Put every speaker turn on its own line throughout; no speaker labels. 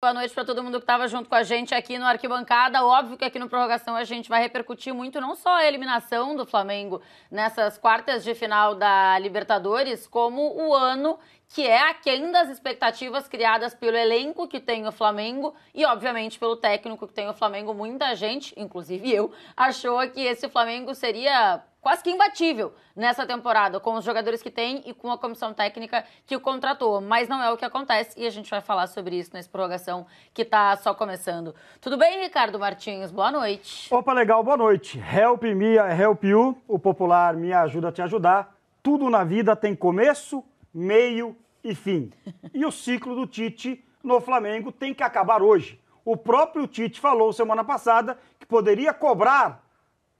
Boa noite para todo mundo que estava junto com a gente aqui no Arquibancada. Óbvio que aqui no Prorrogação a gente vai repercutir muito não só a eliminação do Flamengo nessas quartas de final da Libertadores, como o ano que é aquém das expectativas criadas pelo elenco que tem o Flamengo e, obviamente, pelo técnico que tem o Flamengo. Muita gente, inclusive eu, achou que esse Flamengo seria quase que imbatível nessa temporada, com os jogadores que tem e com a comissão técnica que o contratou. Mas não é o que acontece e a gente vai falar sobre isso nessa prorrogação que está só começando. Tudo bem, Ricardo Martins? Boa noite. Opa,
legal, boa noite. Help me, help you, o popular me ajuda a te ajudar. Tudo na vida tem começo, meio e fim. E o ciclo do Tite no Flamengo tem que acabar hoje. O próprio Tite falou semana passada que poderia cobrar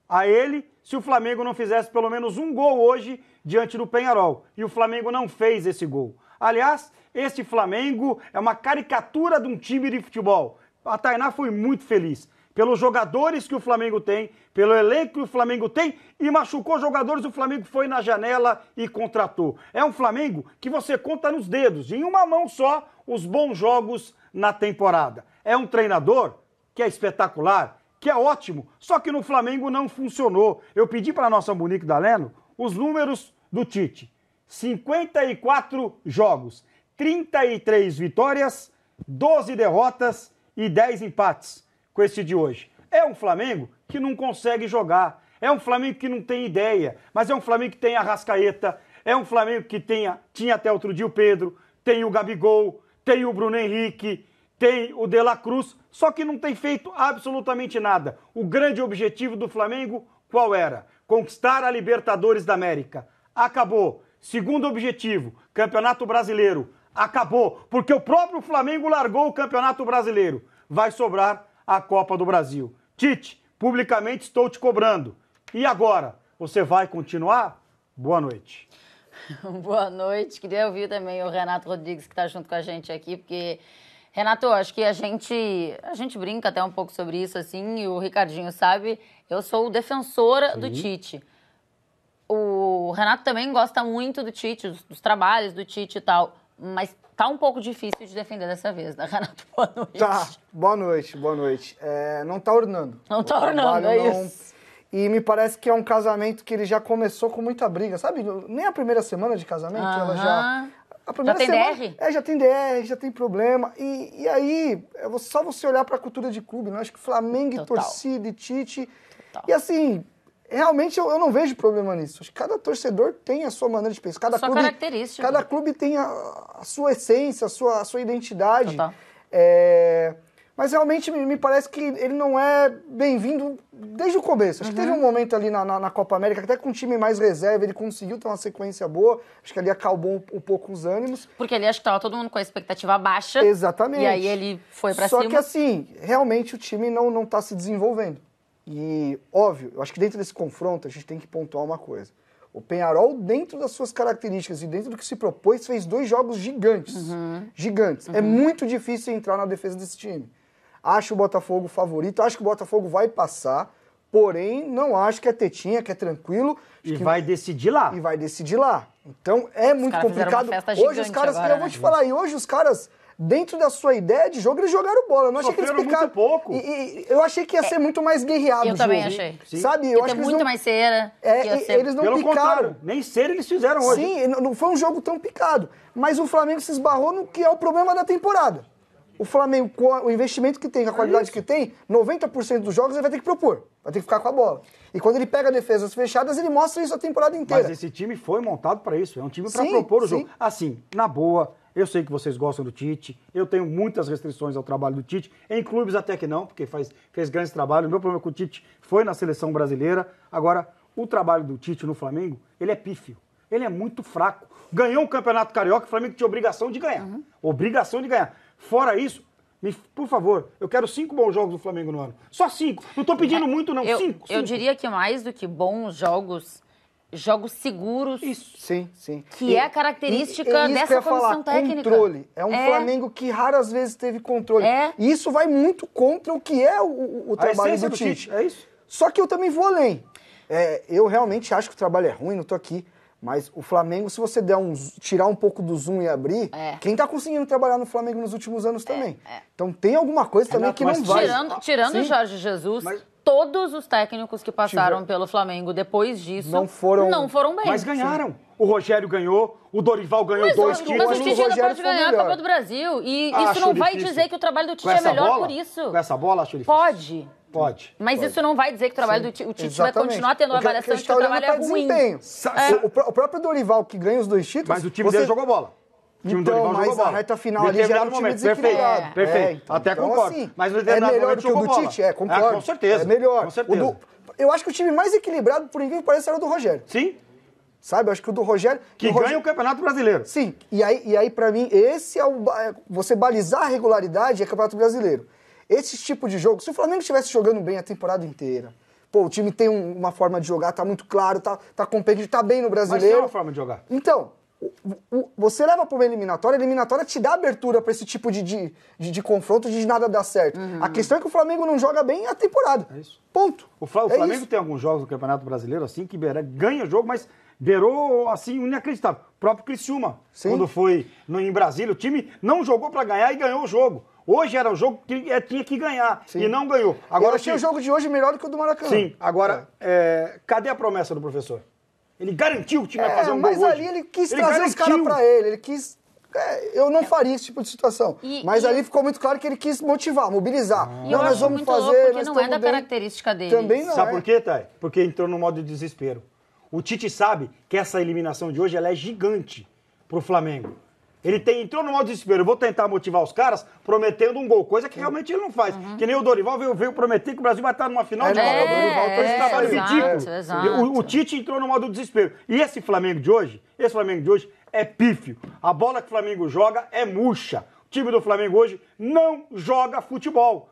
a ele se o Flamengo não fizesse pelo menos um gol hoje diante do Penharol. E o Flamengo não fez esse gol. Aliás, este Flamengo é uma caricatura de um time de futebol. A Tainá foi muito feliz pelos jogadores que o Flamengo tem, pelo elenco que o Flamengo tem e machucou jogadores, o Flamengo foi na janela e contratou. É um Flamengo que você conta nos dedos, em uma mão só, os bons jogos na temporada. É um treinador que é espetacular, que é ótimo, só que no Flamengo não funcionou. Eu pedi para a nossa Monique Daleno os números do Tite: 54 jogos, 33 vitórias, 12 derrotas e 10 empates com esse de hoje. É um Flamengo que não consegue jogar, é um Flamengo que não tem ideia, mas é um Flamengo que tem a Rascaeta, é um Flamengo que tinha até outro dia o Pedro, tem o Gabigol, tem o Bruno Henrique, tem o De La Cruz, só que não tem feito absolutamente nada. O grande objetivo do Flamengo qual era? Conquistar a Libertadores da América. Acabou. Segundo objetivo, Campeonato Brasileiro. Acabou, porque o próprio Flamengo largou o Campeonato Brasileiro. Vai sobrar a Copa do Brasil. Tite, publicamente estou te cobrando. E agora? Você vai continuar? Boa noite.
Boa noite. Queria ouvir também o Renato Rodrigues, que está junto com a gente aqui, porque Renato, acho que a gente, a gente brinca até um pouco sobre isso, assim, e o Ricardinho sabe, eu sou defensora Sim. do Tite. O Renato também gosta muito do Tite, dos, dos trabalhos do Tite e tal, mas tá um pouco difícil de defender dessa vez, né, Renato? Boa
noite. Tá, boa noite, boa noite. É, não tá ornando. Não tá ornando, é não... isso. E me parece que é um casamento que ele já começou com muita briga, sabe? Nem a primeira semana de casamento, uh -huh. ela já a já tem semana, DR? É, já tem DR, já tem problema. E, e aí, é só você olhar para a cultura de clube, né? Acho que Flamengo e torcida e Tite. Total. E assim, realmente eu, eu, não vejo problema nisso. Acho que cada torcedor tem a sua maneira de pensar. Cada sua clube, característica. Cada clube tem a, a sua essência, a sua, a sua identidade. Total. É, mas realmente me parece que ele não é bem-vindo desde o começo. Acho uhum. que teve uhum. um momento ali na, na, na, Copa América, até com um time mais reserva, ele conseguiu ter uma sequência boa. Acho que ali acalmou um, um pouco os ânimos.
Porque ali acho que estava todo mundo com a expectativa baixa. Exatamente. E aí ele foi para cima. Só que assim,
realmente o time não não está se desenvolvendo. E óbvio, eu acho que dentro desse confronto a gente tem que pontuar uma coisa. O Penharol, dentro das suas características e dentro do que se propôs, fez dois jogos gigantes. Uhum. Gigantes. É uhum. É muito difícil entrar na defesa desse time. Acho o Botafogo favorito, acho que o Botafogo vai passar, porém não acho que é tetinha, que é tranquilo. E que... vai decidir lá. E vai decidir lá. Então é os muito complicado. Hoje os caras, agora, eu né? vou te falar aí, hoje os caras dentro da sua ideia de jogo, eles jogaram bola. Eu não achei Sofreram que eles ficaram... muito pouco. E, e, eu achei que ia é. ser muito mais guerreado eu o jogo. também achei. Sabe? Eu Porque acho que muito não... mais cera. É, ser... eles não Pelo picaram.
nem cera eles fizeram hoje. Sim,
não foi um jogo tão picado. Mas o Flamengo se esbarrou no que é o problema da temporada o Flamengo, o investimento que tem, a é qualidade é que tem, 90% dos jogos ele vai ter que propor, vai ter que ficar com a bola. E quando ele pega defesas fechadas, ele mostra isso a temporada inteira. Mas esse time foi montado para isso, é um time para
propor o sim. jogo. Assim, na boa, eu sei que vocês gostam do Tite, eu tenho muitas restrições ao trabalho do Tite, em clubes até que não, porque faz, fez grandes trabalhos. O meu problema com o Tite foi na seleção brasileira. Agora, o trabalho do Tite no Flamengo, ele é pífio. Ele é muito fraco. Ganhou um campeonato carioca, o Flamengo tinha obrigação de ganhar. Uhum. Obrigação de ganhar. Fora isso, me,
por favor, eu quero cinco bons jogos do Flamengo no ano. Só cinco. Não estou
pedindo é, muito, não. Eu, cinco, cinco, Eu diria
que mais do que bons jogos, jogos seguros. Isso. Sim, sim. Que e, é a característica e, e é dessa comissão falar, técnica. Controle. É um é. Flamengo
que raras vezes teve controle. É. E isso vai muito contra o que é o, o, o trabalho do Tite. É isso. Só que eu também vou além. É, eu realmente acho que o trabalho é ruim, não estou aqui mas o Flamengo, se você der um, tirar um pouco do zoom e abrir, é. quem está conseguindo trabalhar no Flamengo nos últimos anos é, também. É, é. Então tem alguma coisa é, também que não vai. Tirando, tirando Jorge
Jesus, mas todos os técnicos que passaram tiver... pelo Flamengo depois disso não foram, não foram bem. Mas ganharam. Sim o Rogério ganhou, o Dorival ganhou mas, dois títulos. Mas o Tite pode ganhar a Copa do Brasil. E ah, isso não vai difícil. dizer que o trabalho do Tite é melhor bola? por isso.
Com essa bola, acho difícil. Pode. Pode.
Mas pode. isso não vai dizer que o trabalho Sim, do Tite, vai continuar tendo uma avaliação de que o trabalho é tá ruim. É.
O, o próprio Dorival, que ganha os dois títulos... Mas o time você... dele jogou bola. O time então, do Dorival mas bola. a reta final ali já era um time Perfeito, é, é. perfeito. É, então, Até então, concordo. Assim, mas é melhor do que o do Tite? É, ah, concordo. com certeza. É melhor. Com certeza. Do... Eu acho que o time mais equilibrado, por incrível que pareça, era o do Rogério. Sim. Sabe? Eu acho que o do Rogério. Que o Rogério... ganha o Campeonato Brasileiro. Sim. E aí, e aí para mim, esse é o. É, você balizar a regularidade é Campeonato Brasileiro. Esse tipo de jogo, se o Flamengo estivesse jogando bem a temporada inteira, pô, o time tem um, uma forma de jogar, tá muito claro, tá, tá competitivo, tá bem no brasileiro. Mas tem uma forma de jogar. Então, você leva para uma eliminatória, a eliminatória te dá abertura para esse tipo de, de, de, de, confronto de nada dar certo. Uhum. A questão é que o Flamengo não joga bem a temporada. É isso. Ponto. O, o é Flamengo isso. tem
alguns jogos no Campeonato Brasileiro assim que ganha jogo, mas beirou, assim, inacreditável. O próprio Criciúma, Sim. quando foi no, em Brasília, o time não jogou para ganhar e ganhou o jogo. Hoje era um jogo que é, tinha que ganhar Sim. e não ganhou. Agora Eu achei o jogo de
hoje melhor do que o do Maracanã. Sim.
Agora, é. É, cadê a promessa do professor? Ele garantiu que o time ia é, fazer um mas gol. Mas ali hoje.
ele quis ele trazer garantiu. os caras pra ele, ele quis é, eu não é. faria esse tipo de situação. E, mas e... ali ficou muito claro que ele quis motivar, mobilizar. Ah.
E não, nós vamos fazer. Louco, porque não é da bem. característica dele. Também não. Sabe é. por
quê, Thay?
Porque entrou no modo de desespero. O Tite sabe que essa eliminação de hoje ela é gigante para o Flamengo. Ele tem, entrou no modo desespero. Eu vou tentar motivar os caras prometendo um gol, coisa que realmente ele não faz. Uhum. Que nem o Dorival veio, veio, prometer que o Brasil vai estar numa final é, de Copa. É, Dorival fez é, trabalho ridículo. O, o, Tite entrou no modo desespero. E esse Flamengo de hoje, esse Flamengo de hoje é pífio. A bola que o Flamengo joga é murcha. O time do Flamengo hoje não joga futebol.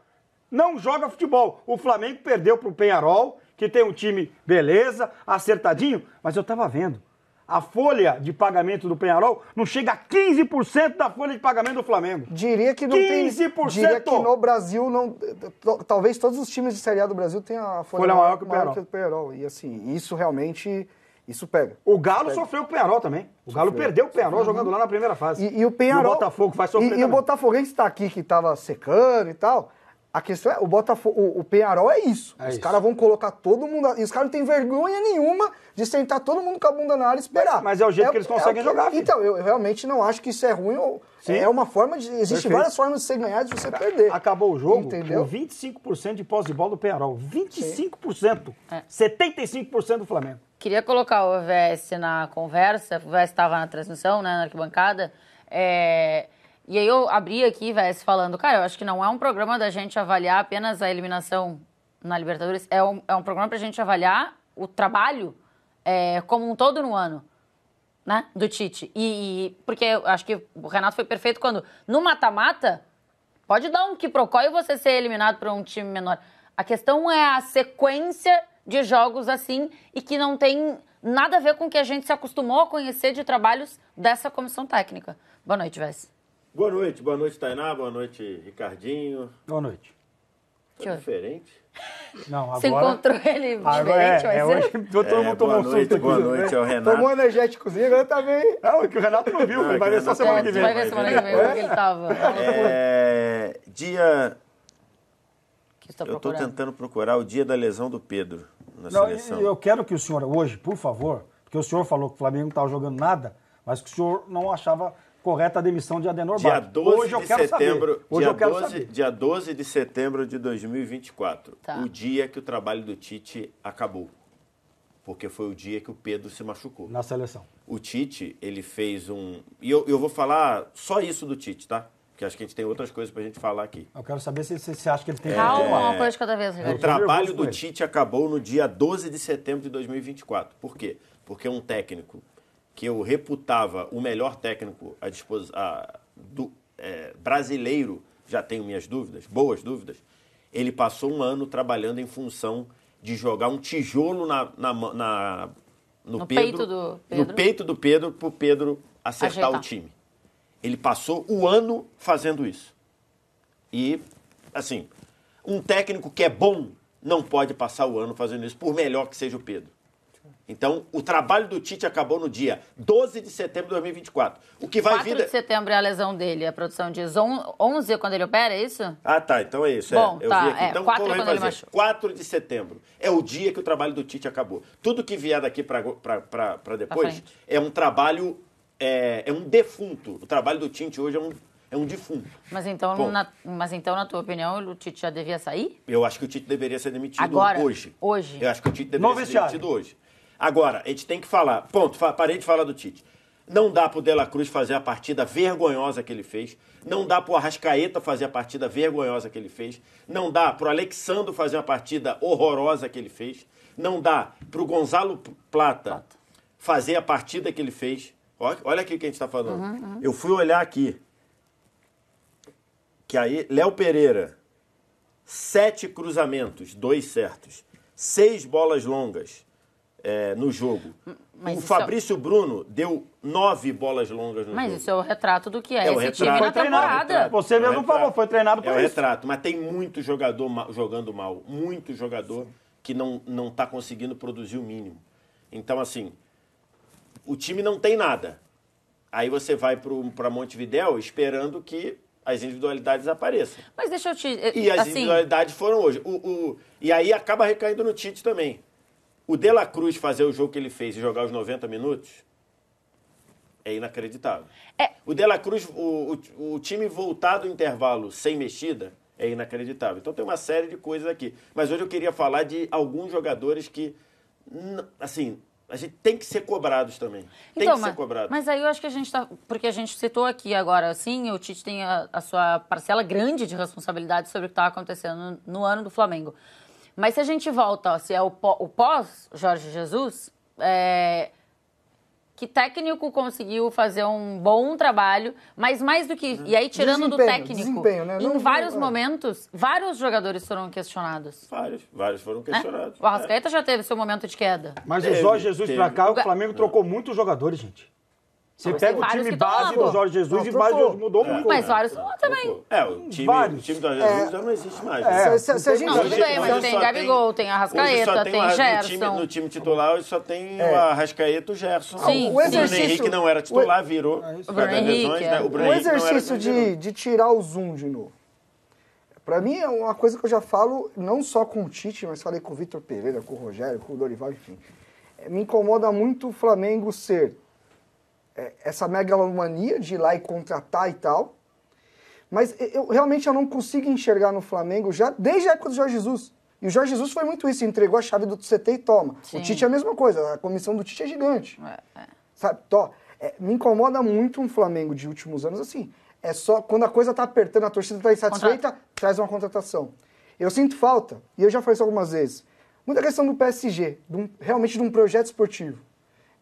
Não joga futebol. O Flamengo perdeu para o Penharol que tem um time beleza, acertadinho, mas eu estava vendo. A folha de pagamento do Penharol não chega a 15% da folha de pagamento do Flamengo. Diria que não 15%. tem. Diria que
no Brasil não. Talvez todos os times de Série A do Brasil tenham a folha, folha maior, maior, que o maior que o Penharol. E assim, isso realmente. Isso pega. O Galo pega. sofreu o Penharol também. O Galo perdeu o Penharol sofreu. jogando lá na primeira fase. E, e o Penharol. E o Botafogo vai sofrer. E, e o Botafoguense está aqui, que estava secando e tal. A questão é, o Botafogo, o, o Penharol é isso. É os isso. caras vão colocar todo mundo. E os caras não têm vergonha nenhuma de sentar todo mundo com a bunda na área e esperar. Mas, mas é o jeito é, que eles conseguem é que, jogar. Filho. Então, eu realmente não acho que isso é ruim. Ou, é uma forma de. Existem várias formas de você ganhar e de você perder. Acabou o jogo, entendeu? 25% de pós de bola do Penharol. 25%.
É.
75% do Flamengo.
Queria colocar o VS na conversa, o VS estava na transmissão, né, na arquibancada. É e aí eu abri aqui, Vés, falando, cara, eu acho que não é um programa da gente avaliar apenas a eliminação na Libertadores, é um, é um programa pra gente avaliar o trabalho é, como um todo no ano, né, do Tite. E, e porque eu acho que o Renato foi perfeito quando, no mata-mata, pode dar um que procói você ser eliminado por um time menor. A questão é a sequência de jogos assim e que não tem nada a ver com o que a gente se acostumou a conhecer de trabalhos dessa comissão técnica.
Boa noite, Vés. Boa noite, boa noite, Tainá, boa noite, Ricardinho. Boa noite. Tá diferente?
Não, agora... Você encontrou ele ah, agora,
é, diferente, é, é, hoje todo mundo tomou um susto. Boa aqui, noite, né? é o Renato. Tomou
energéticozinho, agora tá bem. Não, é que o
Renato não viu, não, vai é ver só semana tá que vem. Vai ver semana que vem, que ele tava. É, dia... Tá eu tô tentando procurar o dia da lesão do Pedro na não, seleção. Eu
quero que o senhor, hoje, por favor, porque o senhor falou que o Flamengo não tava jogando nada, mas que o senhor não achava correta a demissão de Adenor dia Barros. 12 Hoje eu de quero setembro, saber. Hoje dia, eu quero 12, saber.
dia 12 de setembro de 2024, tá. o dia que o trabalho do Tite acabou. Porque foi o dia que o Pedro se machucou. Na seleção. O Tite, ele fez um. E eu, eu vou falar só isso do Tite, tá? Porque acho que a gente tem outras coisas para a gente falar aqui. Eu
quero saber se você acha que ele tem... É,
Calma, é... uma coisa cada vez. O trabalho do Tite acabou no dia 12 de setembro de 2024. Por quê? Porque um técnico que eu reputava o melhor técnico a a... do é, brasileiro, já tenho minhas dúvidas, boas dúvidas, ele passou um ano trabalhando em função de jogar um tijolo na, na, na no, no, Pedro, peito
do Pedro. no peito
do Pedro para o Pedro acertar Ajeitar. o time. Ele passou o ano fazendo isso. E, assim, um técnico que é bom não pode passar o ano fazendo isso, por melhor que seja o Pedro. Então, o trabalho do Tite acabou no dia 12 de setembro de 2024. O que vai 4 vir... de
setembro é a lesão dele, a produção diz. 11 é quando ele opera, é isso?
Ah, tá. Então é isso. É. Bom, tá, é. tá. então, 4 vamos é quando refazer. ele 4 de setembro é o dia que o trabalho do Tite acabou. Tudo que vier daqui para depois é um trabalho, é, é, um defunto. O trabalho do Tite hoje é um, é um defunto. Mas então,
na, mas então, na tua opinião, o Tite já devia sair?
Eu acho que o Tite deveria ser demitido Agora, hoje. Hoje? Eu acho que o Tite deveria Novo ser demitido hoje. Agora, a gente tem que falar. Ponto, parei de falar do Tite. Não dá para o Dela Cruz fazer a partida vergonhosa que ele fez. Não dá para o Arrascaeta fazer a partida vergonhosa que ele fez. Não dá para o Alexandro fazer a partida horrorosa que ele fez. Não dá para o Gonzalo Plata, fazer a partida que ele fez. Olha, olha aqui o que a gente está falando. Uhum, uhum. Eu fui olhar aqui. Que aí, Léo Pereira, sete cruzamentos, dois certos. Seis bolas longas, é, no jogo. Mas o é Fabrício é... Bruno deu nove bolas longas no mas jogo. Mas
isso é o retrato do que é, é esse retrato. time foi na treinado, temporada.
Você é mesmo falou, foi treinado para é isso. É o retrato, mas tem muito jogador mal, jogando mal, muito jogador Sim. que não não está conseguindo produzir o mínimo. Então, assim, o time não tem nada. Aí você vai para Montevidéu esperando que as individualidades apareçam. Mas deixa
eu te. Eh, e as assim... individualidades
foram hoje. O, o, e aí acaba recaindo no Tite também o De La Cruz fazer o jogo que ele fez e jogar os 90 minutos é inacreditável. É. O De La Cruz, o, o, o time voltar do intervalo sem mexida é inacreditável. Então tem uma série de coisas aqui. Mas hoje eu queria falar de alguns jogadores que, assim, a gente tem que ser cobrados também. Tem então, que mas, ser cobrado. Mas
aí eu acho que a gente está. Porque a gente citou aqui agora, sim, o Tite tem a, a sua parcela grande de responsabilidade sobre o que está acontecendo no, no ano do Flamengo. Mas se a gente volta, ó, se é o, pós-Jorge Jesus, é, que técnico conseguiu fazer um bom trabalho, mas mais do que. E aí, tirando do técnico, né? em vários não, momentos, vários jogadores foram questionados. Vários,
vários foram né? questionados. É? O
Arrascaeta é. já teve seu momento de queda. Mas
teve, o Jorge Jesus teve. pra cá, o Flamengo trocou muitos jogadores, gente. Você pega o time base do Jorge Jesus não, e vários Jorge
mudou é. muito. Mas vários mudou também.
É,
o time, vários. o time do Jorge
Jesus é. já não existe mais. Né? É. Né? Se, se, se a gente... Não, tudo bem, mas tem Gabigol, tem Arrascaeta, tem, tem Gerson. No time, no time titular só tem é. o Arrascaeta e o Gerson. Sim. O, exercício... o Bruno Henrique não era titular, virou. O Bruno Henrique, né? o, Bruno o exercício de,
de tirar o Zoom de novo. Para mim é uma coisa que eu já falo, não só com o Tite, mas falei com o Vitor Pereira, com o Rogério, com o Dorival, enfim. É, me incomoda muito o Flamengo ser é, essa megalomania de ir lá e contratar e tal. Mas eu realmente eu não consigo enxergar no Flamengo já desde a época do Jorge Jesus. E o Jorge Jesus foi muito isso, entregou a chave do CT e toma. Sim. O Tite é a mesma coisa, a comissão do Tite é gigante. É, é. Sabe? Tó, é, me incomoda muito um Flamengo de últimos anos assim. É só quando a coisa tá apertando, a torcida tá insatisfeita, Contra... traz uma contratação. Eu sinto falta, e eu já falei isso algumas vezes, muita questão do PSG, de um, realmente de um projeto esportivo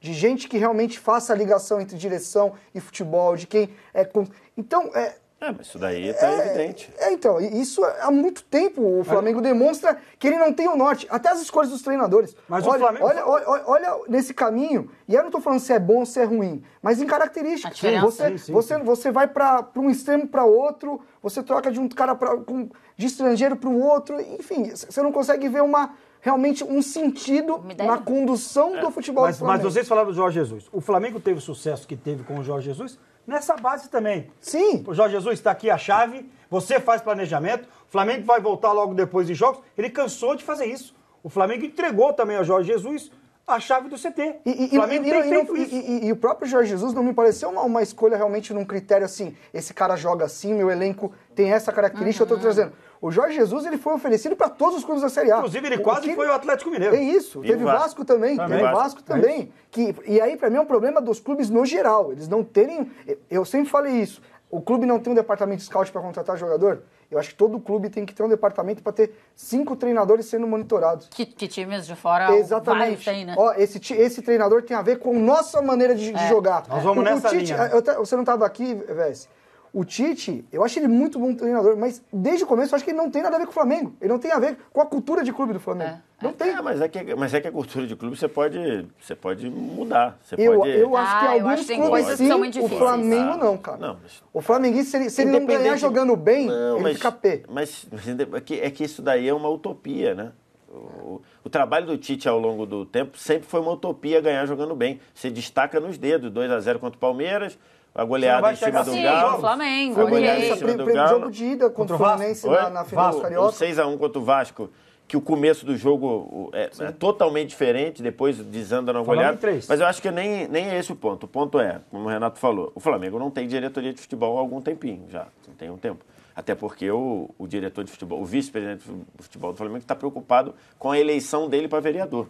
de gente que realmente faça a ligação entre direção e futebol, de quem é. Com... Então, é, é, mas
isso daí está é, evidente.
É, então, isso é, há muito tempo o Flamengo é. demonstra que ele não tem o norte. Até as escolhas dos treinadores. Mas olha, o Flamengo... olha, olha, olha nesse caminho, e eu não estou falando se é bom ou se é ruim, mas em características. Sim, você, sim, sim, você, você vai para um extremo para outro, você troca de um cara pra, com, de estrangeiro para o outro, enfim, você não consegue ver uma, realmente um sentido na condução
é. do futebol mas, do Flamengo. Mas vocês
falaram do Jorge Jesus. O Flamengo teve o sucesso que teve com o Jorge Jesus nessa base também. Sim. O Jorge Jesus está aqui a chave, você faz planejamento, o Flamengo vai voltar logo depois de jogos. Ele cansou de fazer isso. O Flamengo entregou também ao Jorge Jesus a chave do CT. E,
o próprio Jorge Jesus não me pareceu uma, uma escolha realmente num critério assim, esse cara joga assim, meu elenco tem essa característica, uhum. eu estou trazendo. O Jorge Jesus ele foi oferecido para todos os clubes da Série A. Inclusive, ele o quase foi o Atlético Mineiro. É isso. E teve o Vasco, Vasco também, também. Teve Vasco é também. que, e aí, para mim, é um problema dos clubes no geral. Eles não terem. Eu sempre falei isso. O clube não tem um departamento de scout para contratar jogador? Eu acho que todo clube tem que ter um departamento para ter cinco treinadores sendo monitorados. Que,
que times de fora
Exatamente. tem, né? Ó, esse, esse treinador tem a ver com nossa maneira de, é. de jogar. Nós vamos o, nessa o Tite, linha. Eu, você não estava aqui, Vess. O Tite, eu acho ele muito bom treinador, mas desde o começo eu acho que ele não tem nada a ver com o Flamengo. Ele não tem a ver com a cultura de clube do Flamengo. É. Não
é. tem. É, mas, é que, mas é que a cultura de clube você pode, você pode mudar. Você eu, pode... eu acho ah, que alguns acho que clubes sim, o Flamengo ah, não, cara. Não, mas... O Flamengo se
ele, se ele não ganhar jogando bem, não, ele mas, fica
pé. Mas, mas é, que, é que isso daí é uma utopia, né? O, o, trabalho do Tite ao longo do tempo sempre foi uma utopia ganhar jogando bem. Você destaca nos dedos, 2 a 0 contra o Palmeiras, a goleada em cima do Sim, Galo. Flamengo, a goleada okay. em cima do Galo. jogo
de ida contra o Fluminense na, na final do Carioca.
6x1 contra o Vasco que o começo do jogo é, é totalmente diferente, depois desanda na goleada. Mas eu acho que nem, nem é esse o ponto. O ponto é, como o Renato falou, o Flamengo não tem diretoria de futebol há algum tempinho já, não tem um tempo. Até porque o, o diretor de futebol, o vice-presidente de futebol do Flamengo está preocupado com a eleição dele para vereador.